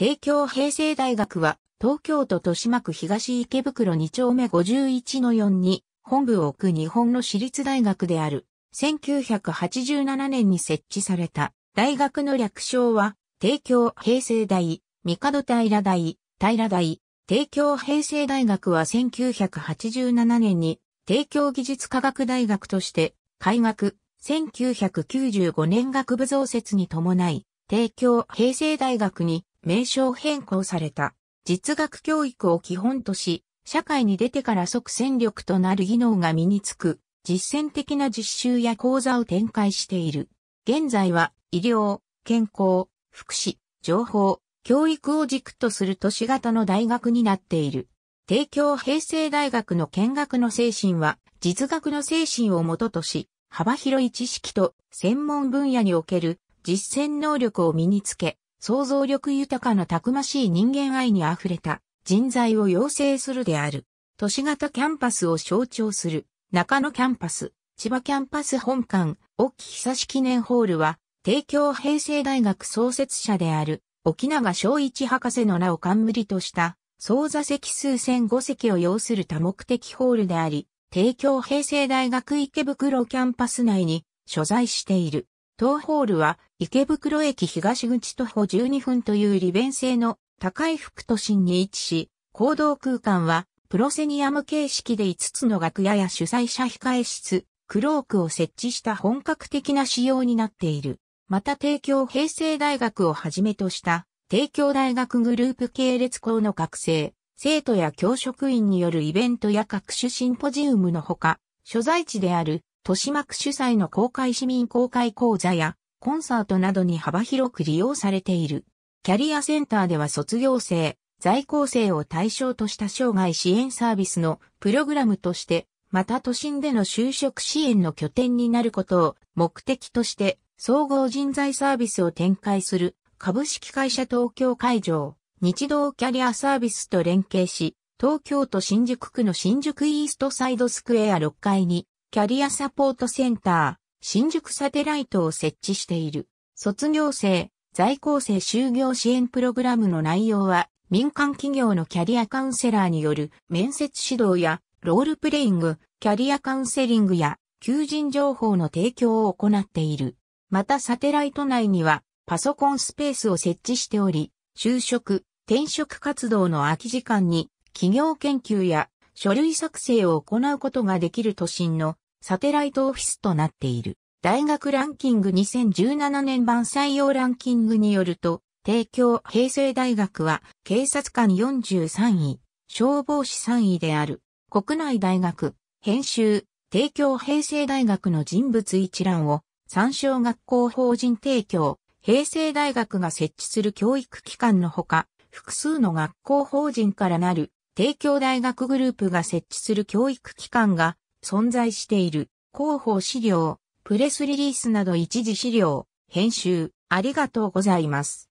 帝京平成大学は、東京都豊島区東池袋2丁目51の4に、本部を置く日本の私立大学である。1987年に設置された、大学の略称は、帝京平成大、帝平大、平大。帝京平成大学は1987年に、帝京技術科学大学として、開学、1995年学部増設に伴い、帝京平成大学に名称変更された。実学教育を基本とし、社会に出てから即戦力となる技能が身につく、実践的な実習や講座を展開している。現在は、医療、健康、福祉、情報、教育を軸とする都市型の大学になっている。帝京平成大学の見学の精神は、実学の精神をもととし、幅広い知識と専門分野における実践能力を身につけ、想像力豊かなたくましい人間愛に溢れた人材を養成するである。都市型キャンパスを象徴する中野キャンパス、千葉キャンパス本館、沖久志記念ホールは、帝京平成大学創設者である沖永昭一博士の名を冠とした総座席数千五席を要する多目的ホールであり、帝京平成大学池袋キャンパス内に所在している。東ホールは池袋駅東口徒歩12分という利便性の高い副都心に位置し、行動空間はプロセニアム形式で5つの楽屋や主催者控え室、クロークを設置した本格的な仕様になっている。また帝京平成大学をはじめとした帝京大学グループ系列校の学生、生徒や教職員によるイベントや各種シンポジウムのほか、所在地である豊島区主催の公開市民公開講座やコンサートなどに幅広く利用されている。キャリアセンターでは卒業生、在校生を対象とした生涯支援サービスのプログラムとして、また都心での就職支援の拠点になることを目的として総合人材サービスを展開する株式会社東京会場日動キャリアサービスと連携し東京都新宿区の新宿イーストサイドスクエア6階にキャリアサポートセンター、新宿サテライトを設置している。卒業生、在校生就業支援プログラムの内容は、民間企業のキャリアカウンセラーによる面接指導や、ロールプレイング、キャリアカウンセリングや、求人情報の提供を行っている。またサテライト内には、パソコンスペースを設置しており、就職、転職活動の空き時間に、企業研究や書類作成を行うことができる都心のサテライトオフィスとなっている。大学ランキング2017年版採用ランキングによると、帝京平成大学は警察官43位、消防士3位である。国内大学、編集、帝京平成大学の人物一覧を参照学校法人帝京、平成大学が設置する教育機関のほか、複数の学校法人からなる帝京大学グループが設置する教育機関が存在している広報資料、プレスリリースなど一時資料、編集、ありがとうございます。